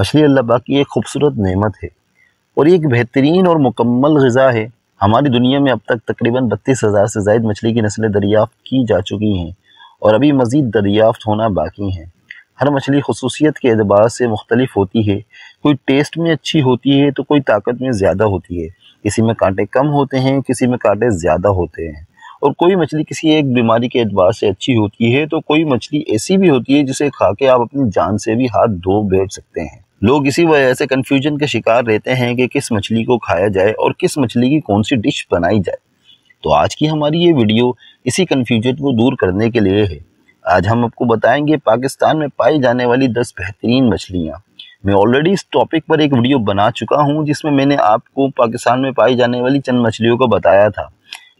मछली अल्लाह की एक खूबसूरत नेमत है और एक बेहतरीन और मुकम्मल गज़ा है हमारी दुनिया में अब तक तकरीबन बत्तीस हज़ार से जायद मछली की नस्लें दरियाफ़्त की जा चुकी हैं और अभी मज़ीद दरियाफ़्त होना बाकी हैं हर मछली खसूसियत के अतबार से मुख्तलिफ होती है कोई टेस्ट में अच्छी होती है तो कोई ताकत में ज़्यादा होती है किसी में कांटे कम होते हैं किसी में कांटे ज़्यादा होते हैं और कोई मछली किसी एक बीमारी के अतबार से अच्छी होती है तो कोई मछली ऐसी भी होती है जिसे खा के आप अपनी जान से भी हाथ धो बैठ सकते हैं लोग इसी वजह से कन्फ्यूजन के शिकार रहते हैं कि किस मछली को खाया जाए और किस मछली की कौन सी डिश बनाई जाए तो आज की हमारी ये वीडियो इसी कन्फ्यूजन को दूर करने के लिए है आज हम आपको बताएंगे पाकिस्तान में पाई जाने वाली दस बेहतरीन मछलियाँ मैं ऑलरेडी इस टॉपिक पर एक वीडियो बना चुका हूँ जिसमें मैंने आपको पाकिस्तान में पाई जाने वाली चंद मछलियों को बताया था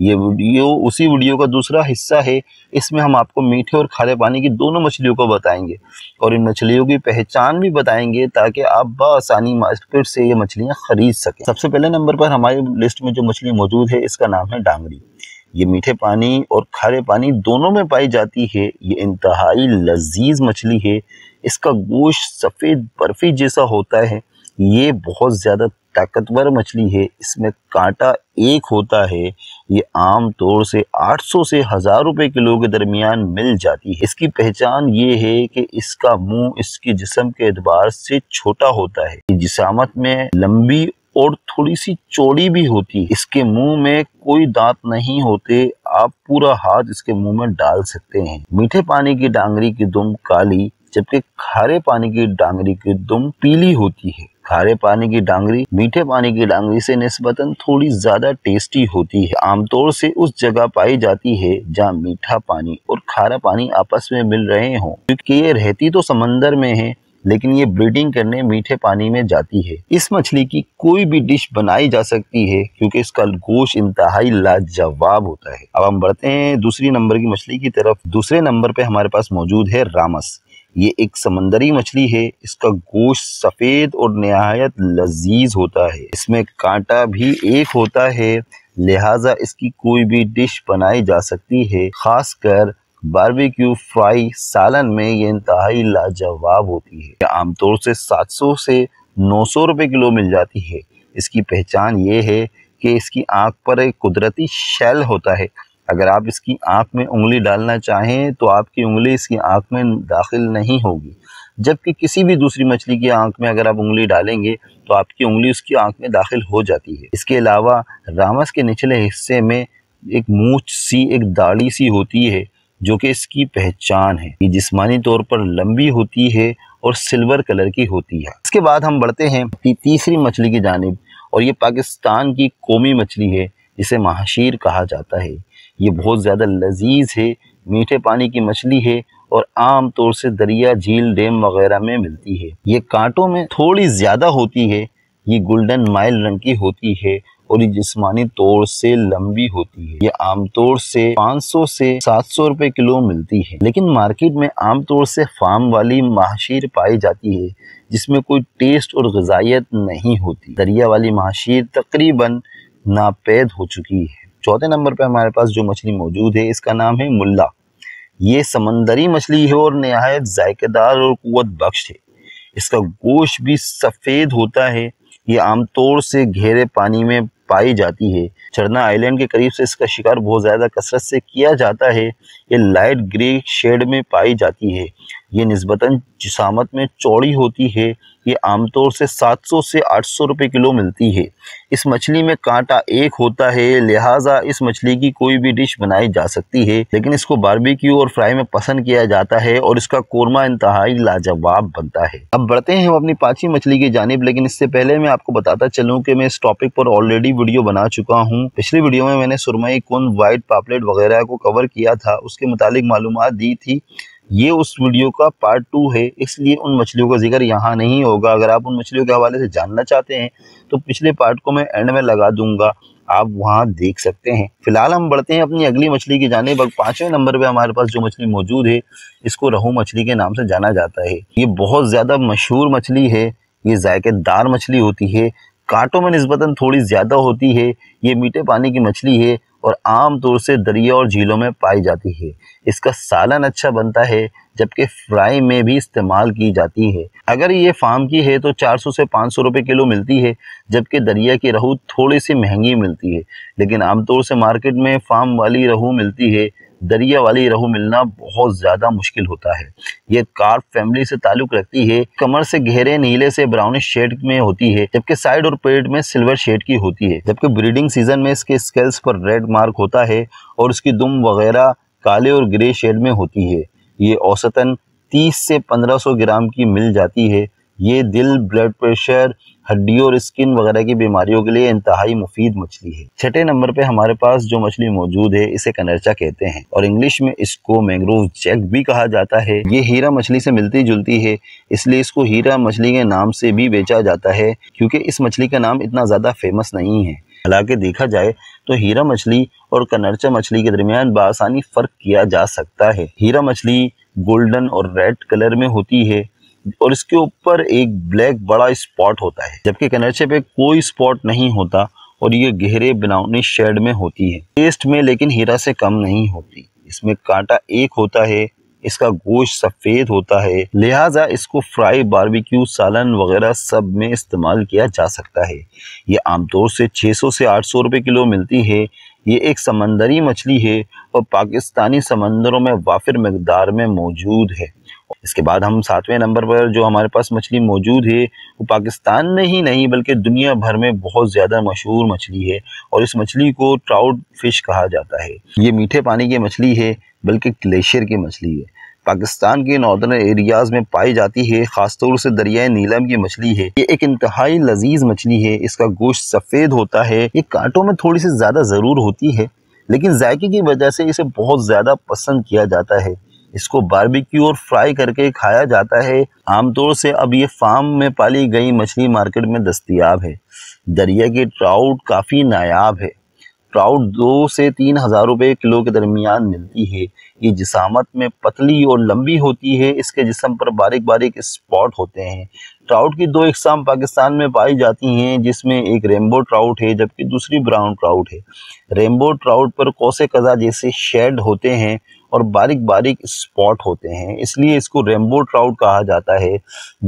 ये वीडियो उसी वीडियो का दूसरा हिस्सा है इसमें हम आपको मीठे और खारे पानी की दोनों मछलियों को बताएंगे और इन मछलियों की पहचान भी बताएंगे ताकि आप बसानी मार्केट से ये मछलियाँ ख़रीद सकें सबसे पहले नंबर पर हमारी लिस्ट में जो मछली मौजूद है इसका नाम है डांगरी ये मीठे पानी और खारे पानी दोनों में पाई जाती है ये इंतहाई लजीज मछली है इसका गोश्त सफ़ेद बर्फ़ी जैसा होता है ये बहुत ज़्यादा ताकतवर मछली है इसमें कांटा एक होता है ये आम तौर से 800 से हज़ार रुपए किलो के दरमियान मिल जाती है इसकी पहचान ये है कि इसका मुंह इसके जिसम के एतबार से छोटा होता है जिसामत में लंबी और थोड़ी सी चौड़ी भी होती है इसके मुंह में कोई दांत नहीं होते आप पूरा हाथ इसके मुंह में डाल सकते हैं मीठे पानी की डांगरी की दुम काली जबकि खारे पानी की डांगरी की दुम पीली होती है खारे पानी की डांगरी मीठे पानी की डांगरी से नस्बतन थोड़ी ज्यादा टेस्टी होती है आमतौर से उस जगह पाई जाती है जहाँ मीठा पानी और खारा पानी आपस में मिल रहे हों क्योंकि ये रहती तो समंदर में है लेकिन ये ब्रीडिंग करने मीठे पानी में जाती है इस मछली की कोई भी डिश बनाई जा सकती है क्योंकि इसका गोश इंतहाई लाजवाब होता है अब हम बढ़ते हैं दूसरी नंबर की मछली की तरफ दूसरे नंबर पे हमारे पास मौजूद है रामस ये एक समंदरी मछली है इसका गोश्त सफ़ेद और नहायत लजीज होता है इसमें कांटा भी एक होता है लिहाजा इसकी कोई भी डिश बनाई जा सकती है खासकर बारबेक्यू फ्राई सालन में ये इंतहाई लाजवाब होती है आमतौर से 700 से 900 रुपए किलो मिल जाती है इसकी पहचान ये है कि इसकी आंख पर एक कुदरती शैल होता है अगर आप इसकी आँख में उंगली डालना चाहें तो आपकी उंगली इसकी आँख में दाखिल नहीं होगी जबकि किसी भी दूसरी मछली की आँख में अगर आप उंगली डालेंगे तो आपकी उंगली उसकी आँख में दाखिल हो जाती है इसके अलावा रामस के निचले हिस्से में एक मूछ सी एक दाढ़ी सी होती है जो कि इसकी पहचान है ये जिस्मानी तौर पर लंबी होती है और सिल्वर कलर की होती है इसके बाद हम बढ़ते हैं तीसरी मछली की जानब और ये पाकिस्तान की कौमी मछली है जिसे महाशीर कहा जाता है ये बहुत ज़्यादा लजीज है मीठे पानी की मछली है और आम तौर से दरिया झील डैम वगैरह में मिलती है ये कांटों में थोड़ी ज़्यादा होती है ये गोल्डन माइल रंग की होती है और ये जिस्मानी तौर से लंबी होती है ये आमतौर से 500 से 700 रुपए किलो मिलती है लेकिन मार्केट में आमतौर से फार्म वाली महाशीर पाई जाती है जिसमें कोई टेस्ट और गजाइत नहीं होती दरिया वाली महाशीर तकरीबन नापैद हो चुकी है चौथे नंबर पे हमारे पास जो मछली मौजूद है इसका नाम है मुल्ला ये समंदरी मछली है और नहायत जायकेदार और कुत बख्श है इसका गोश भी सफ़ेद होता है ये आमतौर से घेरे पानी में पाई जाती है चरना आइलैंड के करीब से इसका शिकार बहुत ज़्यादा कसरत से किया जाता है ये लाइट ग्रे शेड में पाई जाती है ये नस्बता जिसामत में चौड़ी होती है ये आमतौर से 700 से 800 रुपए किलो मिलती है इस मछली में कांटा एक होता है लिहाजा इस मछली की कोई भी डिश बनाई जा सकती है लेकिन इसको बारबेक्यू और फ्राई में पसंद किया जाता है और इसका कोरमा इंतहाई लाजवाब बनता है अब बढ़ते हैं हम अपनी पांचवी मछली की जानब लेकिन इससे पहले मैं आपको बताता चलूँ की मैं इस टॉपिक पर ऑलरेडी वीडियो बना चुका हूँ पिछली वीडियो में मैंने सुरमई कुंद व्हाइट पापलेट वगैरह को कवर किया था उसके मुतालिक मालूम दी थी ये उस वीडियो का पार्ट टू है इसलिए उन मछलियों का जिक्र यहाँ नहीं होगा अगर आप उन मछलियों के हवाले से जानना चाहते हैं तो पिछले पार्ट को मैं एंड में लगा दूंगा आप वहाँ देख सकते हैं फिलहाल हम बढ़ते हैं अपनी अगली मछली की जाने बग पाँचवें नंबर पे हमारे पास जो मछली मौजूद है इसको रहू मछली के नाम से जाना जाता है ये बहुत ज़्यादा मशहूर मछली है ये जायकेदार मछली होती है कांटों में नस्बता थोड़ी ज़्यादा होती है ये मीठे पानी की मछली है और आमतौर से दरिया और झीलों में पाई जाती है इसका सालन अच्छा बनता है जबकि फ्राई में भी इस्तेमाल की जाती है अगर ये फार्म की है तो 400 से 500 रुपए किलो मिलती है जबकि दरिया की रहू थोड़ी सी महंगी मिलती है लेकिन आमतौर से मार्केट में फार्म वाली रहू मिलती है दरिया वाली रहू मिलना बहुत ज़्यादा मुश्किल होता है ये कार्प फैमिली से ताल्लुक़ रखती है कमर से गहरे नीले से ब्राउनिश शेड में होती है जबकि साइड और पेट में सिल्वर शेड की होती है जबकि ब्रीडिंग सीजन में इसके स्केल्स पर रेड मार्क होता है और उसकी दुम वगैरह काले और ग्रे शेड में होती है ये औसतन 30 से 1500 ग्राम की मिल जाती है ये दिल ब्लड प्रेशर हड्डियों और स्किन वगैरह की बीमारियों के लिए इंतहाई मुफीद मछली है छठे नंबर पे हमारे पास जो मछली मौजूद है इसे कनरचा कहते हैं और इंग्लिश में इसको मैंग्रोव जैक भी कहा जाता है ये हीरा मछली से मिलती जुलती है इसलिए इसको हीरा मछली के नाम से भी बेचा जाता है क्योंकि इस मछली का नाम इतना ज़्यादा फेमस नहीं है हालांकि देखा जाए तो हीरा मछली और कनरचा मछली के दरमियान बसानी फ़र्क किया जा सकता है हीरा मछली गोल्डन और रेड कलर में होती है और इसके ऊपर एक ब्लैक बड़ा स्पॉट होता है जबकि कनरचे पे कोई स्पॉट नहीं होता और ये गहरे बिनावनी शेड में होती है टेस्ट में लेकिन हीरा से कम नहीं होती इसमें कांटा एक होता है इसका गोश्त सफ़ेद होता है लिहाजा इसको फ्राई बारबेक्यू सालन वगैरह सब में इस्तेमाल किया जा सकता है ये आमतौर से 600 से 800 रुपए किलो मिलती है ये एक समंदरी मछली है और पाकिस्तानी समंदरों में वाफिर मकदार में मौजूद है इसके बाद हम सातवें नंबर पर जो हमारे पास मछली मौजूद है वो पाकिस्तान में ही नहीं बल्कि दुनिया भर में बहुत ज़्यादा मशहूर मछली है और इस मछली को ट्राउट फिश कहा जाता है ये मीठे पानी की मछली है बल्कि ग्लेशियर की मछली है पाकिस्तान के नॉर्दर्न एरियाज़ में पाई जाती है ख़ासतौर से दरियाए नीलम की मछली है ये एक इंतहाई लजीज मछली है इसका गोश्त सफ़ेद होता है ये कांटों में थोड़ी सी ज़्यादा ज़रूर होती है लेकिन जायके की वजह से इसे बहुत ज़्यादा पसंद किया जाता है इसको बारबेक्यू और फ्राई करके खाया जाता है आमतौर से अब ये फार्म में पाली गई मछली मार्केट में दस्तियाब है दरिया के ट्राउट काफ़ी नायाब है ट्राउट दो से तीन हज़ार रुपये किलो के दरमियान मिलती है ये जिसामत में पतली और लंबी होती है इसके जिसम पर बारीक बारीक स्पॉट होते हैं ट्राउट की दो इकसाम पाकिस्तान में पाई जाती हैं जिसमें एक रेमबो ट्राउट है जबकि दूसरी ब्राउन ट्राउट है रेमबो ट्राउट पर कोसे कज़ा जैसे शेड होते हैं और बारीक बारीक स्पॉट होते हैं इसलिए इसको रेमबो ट्राउट कहा जाता है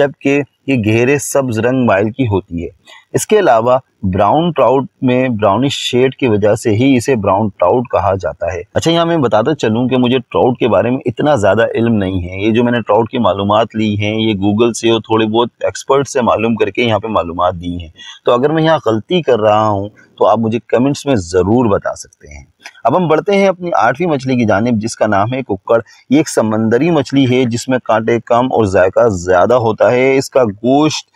जबकि ये गहरे सब्ज रंग माइल की होती है इसके अलावा ब्राउन ट्राउट में ब्राउनिश शेड की वजह से ही इसे ब्राउन ट्राउट कहा जाता है अच्छा यहाँ मैं बताता चलूँ कि मुझे ट्राउट के बारे में इतना ज़्यादा इल्म नहीं है ये जो मैंने ट्राउट की मालूम ली हैं ये गूगल से और थोड़े बहुत एक्सपर्ट से मालूम करके यहाँ पे मालूम दी हैं तो अगर मैं यहाँ गलती कर रहा हूँ तो आप मुझे कमेंट्स में ज़रूर बता सकते हैं अब हम बढ़ते हैं अपनी आठवीं मछली की जानब जिसका नाम है कुक्कड़ ये एक समंदरी मछली है जिसमें कांटे कम और जायका ज़्यादा होता है इसका गोश्त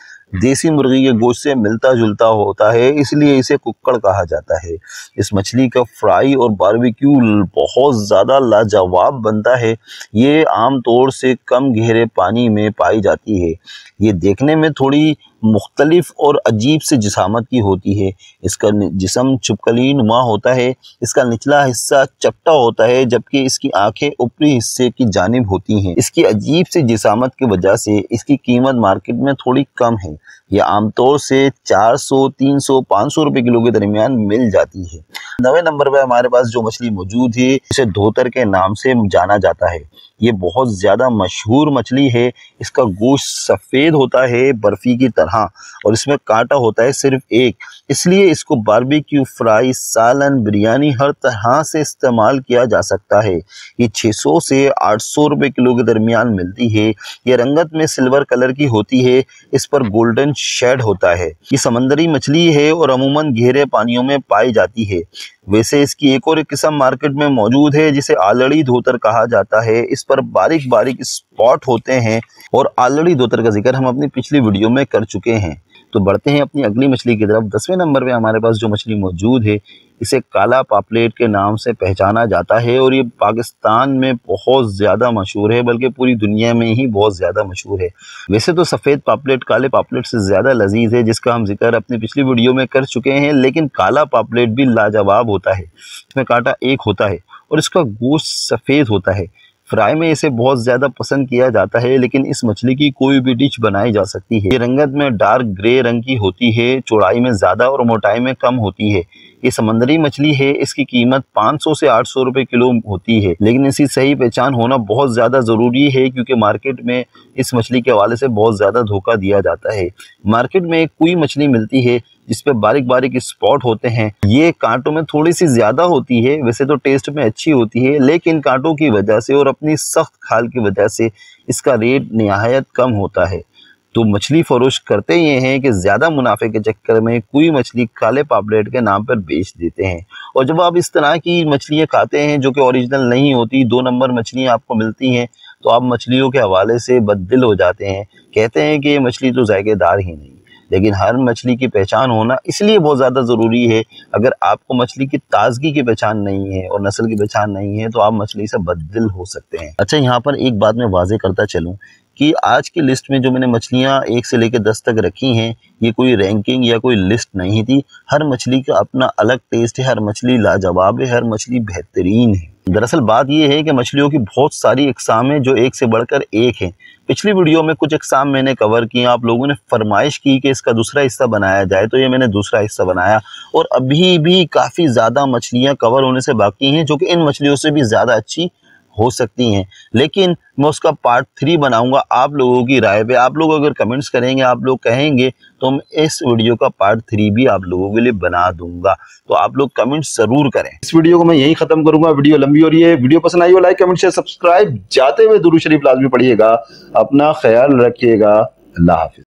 देसी मुर्गी के गोश्त से मिलता जुलता होता है इसलिए इसे कुक्कड़ कहा जाता है इस मछली का फ्राई और बारबेक्यू बहुत ज़्यादा लाजवाब बनता है ये आमतौर से कम गहरे पानी में पाई जाती है ये देखने में थोड़ी मुख्तलिफ और अजीब से जिसामत की होती है इसका जिसम छुपकली नुमा होता है इसका निचला हिस्सा चपटा होता है जबकि इसकी आंखें ऊपरी हिस्से की जानब होती हैं इसकी अजीब से जिसामत की वजह से इसकी कीमत मार्केट में थोड़ी कम है यह आमतौर से 400, 300, 500 रुपए किलो के दरमियान मिल जाती है नवे नंबर पर हमारे पास जो मछली मौजूद है इसे धोतर के नाम से जाना जाता है ये बहुत ज़्यादा मशहूर मछली है इसका गोश्त सफ़ेद होता है बर्फ़ी की तरह तरह हाँ। और इसमें कांटा होता है सिर्फ एक इसलिए इसको बारबेक्यू फ्राई सालन बिरयानी हर तरह से इस्तेमाल किया जा सकता है ये 600 से 800 रुपए किलो के दरमियान मिलती है ये रंगत में सिल्वर कलर की होती है इस पर गोल्डन शेड होता है ये समंदरी मछली है और अमूमन गहरे पानियों में पाई जाती है वैसे इसकी एक और एक किस्म मार्केट में मौजूद है जिसे आलड़ी धोतर कहा जाता है इस पर बारीक बारीक स्पॉट होते हैं और आलड़ी धोतर का जिक्र हम अपनी पिछली वीडियो में कर चुके चुके हैं तो बढ़ते हैं अपनी अगली मछली की तरफ दसवें नंबर पे हमारे पास जो मछली मौजूद है इसे काला पापलेट के नाम से पहचाना जाता है और ये पाकिस्तान में बहुत ज़्यादा मशहूर है बल्कि पूरी दुनिया में ही बहुत ज़्यादा मशहूर है वैसे तो सफ़ेद पापलेट काले पापलेट से ज़्यादा लजीज है जिसका हम जिक्र अपनी पिछली वीडियो में कर चुके हैं लेकिन काला पापलेट भी लाजवाब होता है इसमें कांटा एक होता है और इसका गोश्त सफ़ेद होता है फ्राई में इसे बहुत ज़्यादा पसंद किया जाता है लेकिन इस मछली की कोई भी डिश बनाई जा सकती है ये रंगत में डार्क ग्रे रंग की होती है चौड़ाई में ज़्यादा और मोटाई में कम होती है ये समंदरी मछली है इसकी कीमत 500 से 800 रुपए किलो होती है लेकिन इसकी सही पहचान होना बहुत ज़्यादा ज़रूरी है क्योंकि मार्केट में इस मछली के हवाले से बहुत ज़्यादा धोखा दिया जाता है मार्केट में एक कोई मछली मिलती है जिसपे बारीक बारीक स्पॉट होते हैं ये कांटों में थोड़ी सी ज्यादा होती है वैसे तो टेस्ट में अच्छी होती है लेकिन कांटों की वजह से और अपनी सख्त खाल की वजह से इसका रेट नहायत कम होता है तो मछली फरोश करते ये हैं कि ज़्यादा मुनाफे के चक्कर में कोई मछली काले पापलेट के नाम पर बेच देते हैं और जब आप इस तरह की मछलियाँ खाते हैं जो कि ओरिजिनल नहीं होती दो नंबर मछलियाँ आपको मिलती हैं तो आप मछलियों के हवाले से बददिल हो जाते हैं कहते हैं कि ये मछली तो जायकेदार ही नहीं लेकिन हर मछली की पहचान होना इसलिए बहुत ज़्यादा ज़रूरी है अगर आपको मछली की ताज़गी की पहचान नहीं है और नस्ल की पहचान नहीं है तो आप मछली से बदल हो सकते हैं अच्छा यहाँ पर एक बात मैं वाजे करता चलूँ कि आज की लिस्ट में जो मैंने मछलियाँ एक से लेकर दस तक रखी हैं ये कोई रैंकिंग या कोई लिस्ट नहीं थी हर मछली का अपना अलग टेस्ट है हर मछली लाजवाब है हर मछली बेहतरीन है दरअसल बात यह है कि मछलियों की बहुत सारी अकसाम हैं जो एक से बढ़कर एक हैं पिछली वीडियो में कुछ एग्ज़ाम मैंने कवर किए आप लोगों ने फरमाइश की कि इसका दूसरा हिस्सा बनाया जाए तो ये मैंने दूसरा हिस्सा बनाया और अभी भी काफ़ी ज़्यादा मछलियाँ कवर होने से बाकी हैं जो कि इन मछलियों से भी ज़्यादा अच्छी हो सकती हैं लेकिन मैं उसका पार्ट थ्री बनाऊंगा आप लोगों की राय पे आप लोग अगर कमेंट्स करेंगे आप लोग कहेंगे तो मैं इस वीडियो का पार्ट थ्री भी आप लोगों के लिए बना दूंगा तो आप लोग कमेंट्स ज़रूर करें इस वीडियो को मैं यही ख़त्म करूंगा वीडियो लंबी हो रही है वीडियो पसंद आई हो लाइक कमेंट शेयर सब्सक्राइब जाते हुए दुरू शरीफ लाजमी पढ़िएगा अपना ख्याल रखिएगा अल्लाह हाफिज़